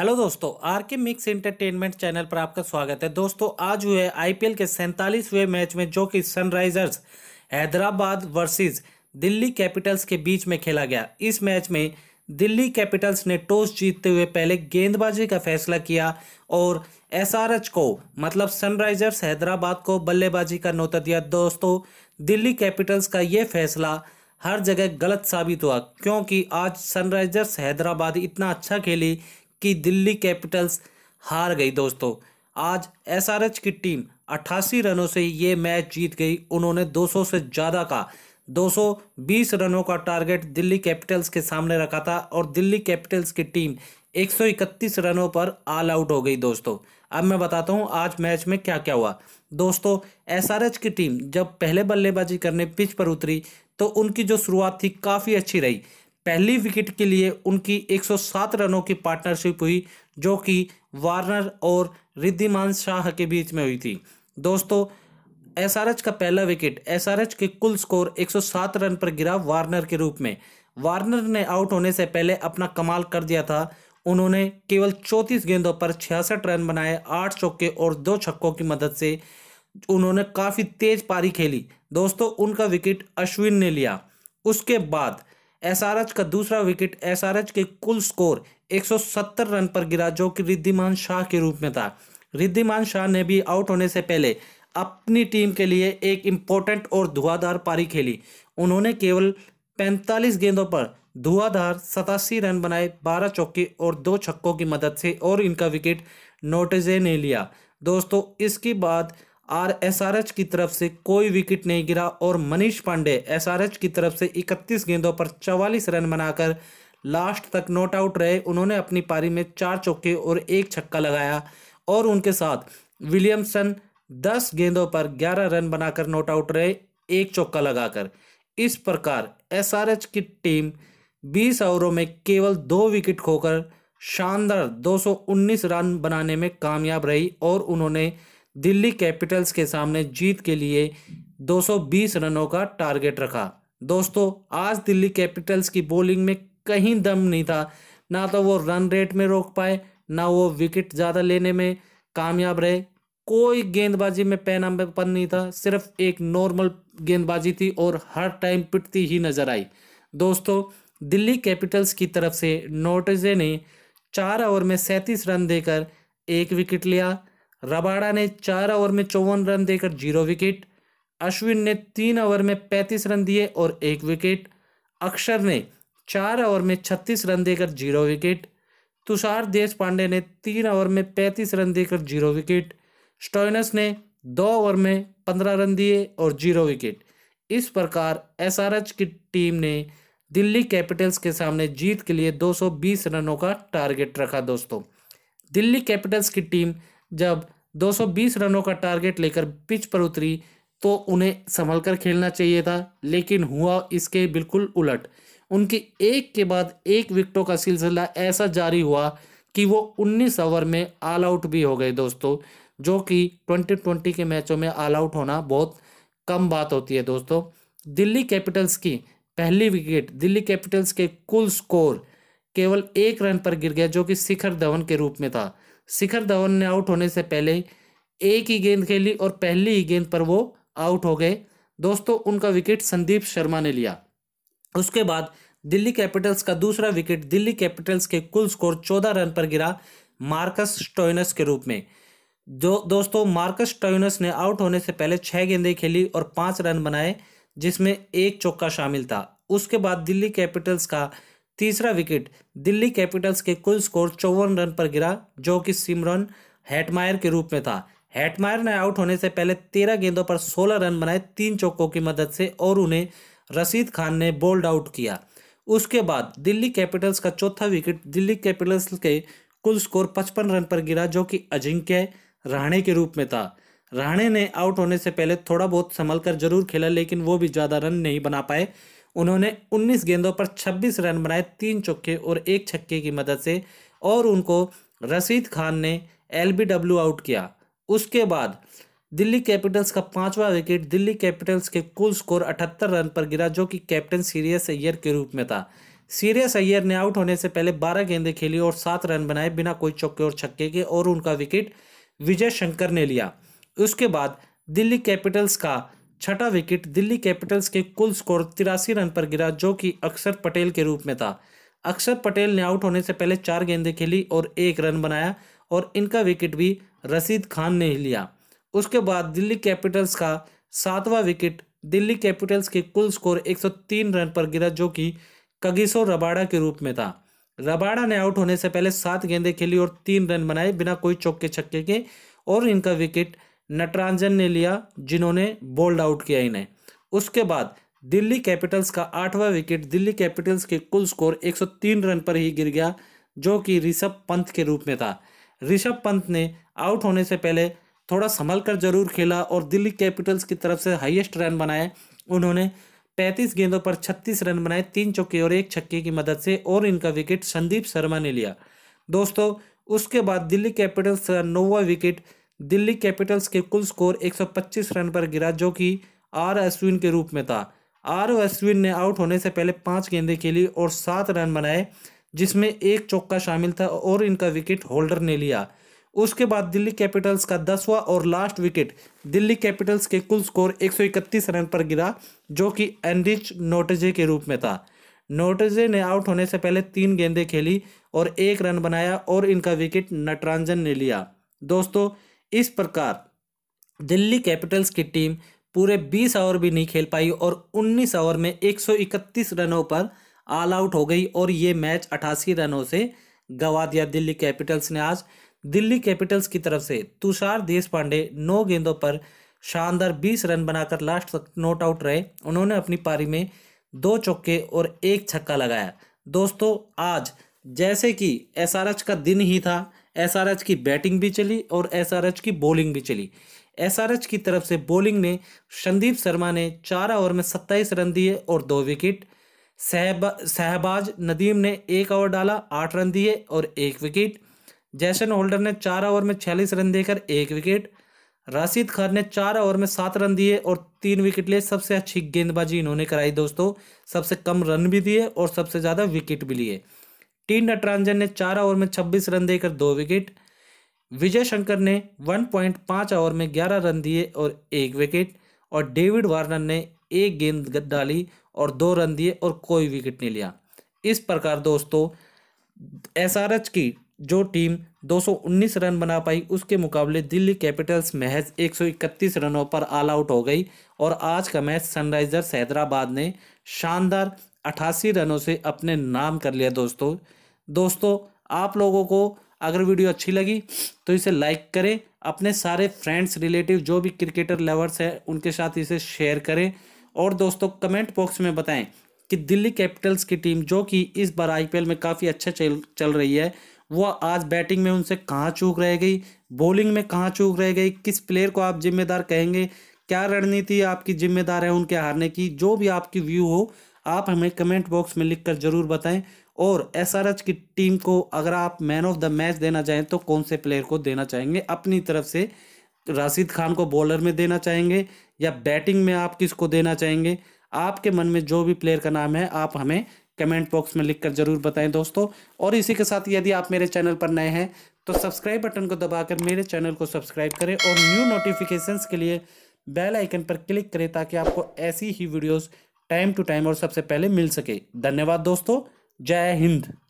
hello दोस्तों are के mix entertainment channel पर आपका स्वागत है दोस्तों आज हुए आईपीएल के सैंतालीसवें मैच में जो कि Sunrisers Hyderabad versus Delhi Capitals के बीच में खेला गया इस मैच में दिल्ली कैपिटल्स ने टॉस जीतते हुए पहले गेंदबाजी का फैसला किया और एसआरएच को मतलब सनराइजर्स हैदराबाद को बल्लेबाजी का नोता दिया दोस्तों दिल्ली कैपिटल्स का ये फैसला हर जगह गलत साबित हुआ क्योंकि आज सनराइजर्स हैदराबाद इतना अच्छा खेली की दिल्ली कैपिटल्स हार गई दोस्तों आज एसआरएच की टीम 88 रनों से ये मैच जीत गई उन्होंने 200 से ज़्यादा का 220 रनों का टारगेट दिल्ली कैपिटल्स के सामने रखा था और दिल्ली कैपिटल्स की टीम 131 रनों पर ऑल आउट हो गई दोस्तों अब मैं बताता हूँ आज मैच में क्या क्या हुआ दोस्तों एसआरएच की टीम जब पहले बल्लेबाजी करने पिच पर उतरी तो उनकी जो शुरुआत थी काफ़ी अच्छी रही पहली विकेट के लिए उनकी 107 रनों की पार्टनरशिप हुई जो कि वार्नर और रिद्धिमान शाह के बीच में हुई थी दोस्तों एसआरएच का पहला विकेट एसआरएच के कुल स्कोर 107 रन पर गिरा वार्नर के रूप में वार्नर ने आउट होने से पहले अपना कमाल कर दिया था उन्होंने केवल चौंतीस गेंदों पर छियासठ रन बनाए आठ चौके और दो छक्कों की मदद से उन्होंने काफ़ी तेज पारी खेली दोस्तों उनका विकेट अश्विन ने लिया उसके बाद एसआरएच का दूसरा विकेट एसआरएच के कुल स्कोर 170 रन पर गिरा जो कि रिद्धिमान शाह के रूप में था रिद्धिमान शाह ने भी आउट होने से पहले अपनी टीम के लिए एक इम्पोर्टेंट और धुआंधार पारी खेली उन्होंने केवल 45 गेंदों पर धुआंधार सतासी रन बनाए 12 चौके और दो छक्कों की मदद से और इनका विकेट नोटेजे ने लिया दोस्तों इसके बाद आर एसआरएच की तरफ से कोई विकेट नहीं गिरा और मनीष पांडे एसआरएच की तरफ से 31 गेंदों पर 44 रन बनाकर लास्ट तक नॉट आउट रहे उन्होंने अपनी पारी में चार चौके और एक छक्का लगाया और उनके साथ विलियमसन 10 गेंदों पर 11 रन बनाकर नॉट आउट रहे एक चौका लगाकर इस प्रकार एसआरएच की टीम 20 ओवरों में केवल दो विकेट खोकर शानदार 219 रन बनाने में कामयाब रही और उन्होंने दिल्ली कैपिटल्स के सामने जीत के लिए 220 रनों का टारगेट रखा दोस्तों आज दिल्ली कैपिटल्स की बॉलिंग में कहीं दम नहीं था ना तो वो रन रेट में रोक पाए ना वो विकेट ज़्यादा लेने में कामयाब रहे कोई गेंदबाजी में पन नहीं था सिर्फ एक नॉर्मल गेंदबाजी थी और हर टाइम पिटती ही नज़र आई दोस्तों दिल्ली कैपिटल्स की तरफ से नोटजे ने चार ओवर में सैंतीस रन देकर एक विकेट लिया रबाड़ा ने चार ओवर में चौवन रन देकर जीरो विकेट अश्विन ने तीन ओवर में पैंतीस रन दिए और एक विकेट अक्षर ने चार ओवर में छत्तीस रन देकर जीरो विकेट तुषार देश पांडे ने तीन ओवर में पैंतीस रन देकर जीरो विकेट स्टोइनस ने दो ओवर में पंद्रह रन दिए और जीरो विकेट इस प्रकार एस की टीम ने दिल्ली कैपिटल्स के सामने जीत के लिए 220 रनों का टारगेट रखा दोस्तों दिल्ली कैपिटल्स की टीम जब 220 रनों का टारगेट लेकर पिच पर उतरी तो उन्हें संभल कर खेलना चाहिए था लेकिन हुआ इसके बिल्कुल उलट उनकी एक के बाद एक विकटों का सिलसिला ऐसा जारी हुआ कि वो 19 ओवर में ऑल आउट भी हो गए दोस्तों जो कि 2020 के मैचों में ऑल आउट होना बहुत कम बात होती है दोस्तों दिल्ली कैपिटल्स की पहली विकेट दिल्ली कैपिटल्स के कुल स्कोर केवल एक रन पर गिर गया जो कि शिखर धवन के रूप में था शिखर धवन ने आउट होने से पहले एक ही गेंद खेली और पहली ही गेंद पर वो आउट हो गए दोस्तों उनका विकेट संदीप शर्मा ने लिया उसके बाद दिल्ली कैपिटल्स का दूसरा विकेट दिल्ली कैपिटल्स के कुल स्कोर चौदह रन पर गिरा मार्कस स्टोइनस के रूप में जो दोस्तों मार्कस टोइनस ने आउट होने से पहले छः गेंदें खेली और पाँच रन बनाए जिसमें एक चौका शामिल था उसके बाद दिल्ली कैपिटल्स का तीसरा विकेट दिल्ली कैपिटल्स के कुल स्कोर चौवन रन पर गिरा जो कि सिमरन हैटमायर के रूप में था हैटमायर ने आउट होने से पहले तेरह गेंदों पर सोलह रन बनाए तीन चौकों की मदद से और उन्हें रसीद खान ने बोल्ड आउट किया उसके बाद दिल्ली कैपिटल्स का चौथा विकेट दिल्ली कैपिटल्स के कुल स्कोर पचपन रन पर गिरा जो कि अजिंक्य रहाणे के रूप में था रहाणे ने आउट होने से पहले थोड़ा बहुत संभल कर जरूर खेला लेकिन वो भी ज़्यादा रन नहीं बना पाए उन्होंने 19 गेंदों पर 26 रन बनाए तीन चौके और एक छक्के की मदद से और उनको रशीद खान ने एल आउट किया उसके बाद दिल्ली कैपिटल्स का पांचवा विकेट दिल्ली कैपिटल्स के कुल स्कोर 78 रन पर गिरा जो कि कैप्टन सीरियस अय्यर के रूप में था सीरियस अय्यर ने आउट होने से पहले 12 गेंदें खेली और सात रन बनाए बिना कोई चौके और छक्के के और उनका विकेट विजय शंकर ने लिया उसके बाद दिल्ली कैपिटल्स का छठा विकेट दिल्ली कैपिटल्स के कुल स्कोर तिरासी रन पर गिरा जो कि अक्षर पटेल के रूप में था अक्षर पटेल ने आउट होने से पहले चार गेंदें खेली और एक रन बनाया और इनका विकेट भी रसीद खान ने ही लिया उसके बाद दिल्ली कैपिटल्स का सातवां विकेट दिल्ली कैपिटल्स के कुल स्कोर 103 रन पर गिरा जो कि कगिसो रबाड़ा के रूप में था रबाड़ा ने आउट होने से पहले सात गेंदें खेली और तीन रन बनाए बिना कोई चौके छक्के के और इनका विकेट नटरांजन ने लिया जिन्होंने बोल्ड आउट किया इन्हें उसके बाद दिल्ली कैपिटल्स का आठवां विकेट दिल्ली कैपिटल्स के कुल स्कोर 103 रन पर ही गिर गया जो कि ऋषभ पंत के रूप में था ऋषभ पंत ने आउट होने से पहले थोड़ा संभल कर जरूर खेला और दिल्ली कैपिटल्स की तरफ से हाईएस्ट रन बनाए उन्होंने 35 गेंदों पर 36 रन बनाए तीन चौके और एक छक्के की मदद से और इनका विकेट संदीप शर्मा ने लिया दोस्तों उसके बाद दिल्ली कैपिटल्स का नौवा विकेट दिल्ली कैपिटल्स के कुल स्कोर 125 रन पर गिरा जो कि आर अश्विन के रूप में था आर अश्विन ने आउट होने से पहले पाँच गेंदे खेली और सात रन बनाए जिसमें एक चौका शामिल था और इनका विकेट होल्डर ने लिया उसके बाद दिल्ली कैपिटल्स का दसवां और लास्ट विकेट दिल्ली कैपिटल्स के कुल स्कोर 131 रन पर गिरा जो कि एनरिच नोटजे के रूप में था नोटजे ने आउट होने से पहले तीन गेंदें खेली और एक रन बनाया और इनका विकेट नटरांजन ने लिया दोस्तों इस प्रकार दिल्ली कैपिटल्स की टीम पूरे 20 ओवर भी नहीं खेल पाई और 19 ओवर में 131 रनों पर ऑल आउट हो गई और ये मैच अठासी रनों से गवा दिया दिल्ली कैपिटल्स ने आज दिल्ली कैपिटल्स की तरफ से तुषार देश पांडे नौ गेंदों पर शानदार बीस रन बनाकर लास्ट तक नोट आउट रहे उन्होंने अपनी पारी में दो चौके और एक छक्का लगाया दोस्तों आज जैसे कि एस का दिन ही था एच की बैटिंग भी चली और एच की बॉलिंग भी चली एच की तरफ से बॉलिंग में संदीप शर्मा ने चार ओवर में सत्ताईस रन दिए और दो विकेट सहबा सहबाज नदीम ने एक ओवर डाला आठ रन दिए और एक विकेट जैसन होल्डर ने चार ओवर में छियालीस रन देकर एक विकेट राशिद खान ने चार ओवर में सात रन दिए और तीन विकेट लिए सबसे अच्छी गेंदबाजी इन्होंने कराई दोस्तों सबसे कम रन भी दिए और सबसे ज़्यादा विकेट भी लिए टी नटराजन ने चार ओवर में छब्बीस रन देकर दो विकेट विजय शंकर ने 1.5 ओवर में 11 रन दिए और एक विकेट और डेविड वार्नर ने एक गेंद डाली और दो रन दिए और कोई विकेट नहीं लिया इस प्रकार दोस्तों एसआरएच की जो टीम 219 रन बना पाई उसके मुकाबले दिल्ली कैपिटल्स महज 131 रनों पर ऑल आउट हो गई और आज का मैच सनराइजर्स हैदराबाद ने शानदार अठासी रनों से अपने नाम कर लिया दोस्तों दोस्तों आप लोगों को अगर वीडियो अच्छी लगी तो इसे लाइक करें अपने सारे फ्रेंड्स रिलेटिव जो भी क्रिकेटर लवर्स हैं उनके साथ इसे शेयर करें और दोस्तों कमेंट बॉक्स में बताएं कि दिल्ली कैपिटल्स की टीम जो कि इस बार आईपीएल में काफ़ी अच्छा चल चल रही है वह आज बैटिंग में उनसे कहाँ चूक रह गई बॉलिंग में कहाँ चूक रह गई किस प्लेयर को आप जिम्मेदार कहेंगे क्या रणनीति आपकी जिम्मेदार है उनके हारने की जो भी आपकी व्यू हो आप हमें कमेंट बॉक्स में लिखकर ज़रूर बताएं और एसआरएच की टीम को अगर आप मैन ऑफ द मैच देना चाहें तो कौन से प्लेयर को देना चाहेंगे अपनी तरफ से राशिद खान को बॉलर में देना चाहेंगे या बैटिंग में आप किसको देना चाहेंगे आपके मन में जो भी प्लेयर का नाम है आप हमें कमेंट बॉक्स में लिखकर ज़रूर बताएं दोस्तों और इसी के साथ यदि आप मेरे चैनल पर नए हैं तो सब्सक्राइब बटन को दबाकर मेरे चैनल को सब्सक्राइब करें और न्यू नोटिफिकेशंस के लिए बेल आइकन पर क्लिक करें ताकि आपको ऐसी ही वीडियोज़ टाइम टू टाइम और सबसे पहले मिल सके धन्यवाद दोस्तों जय हिंद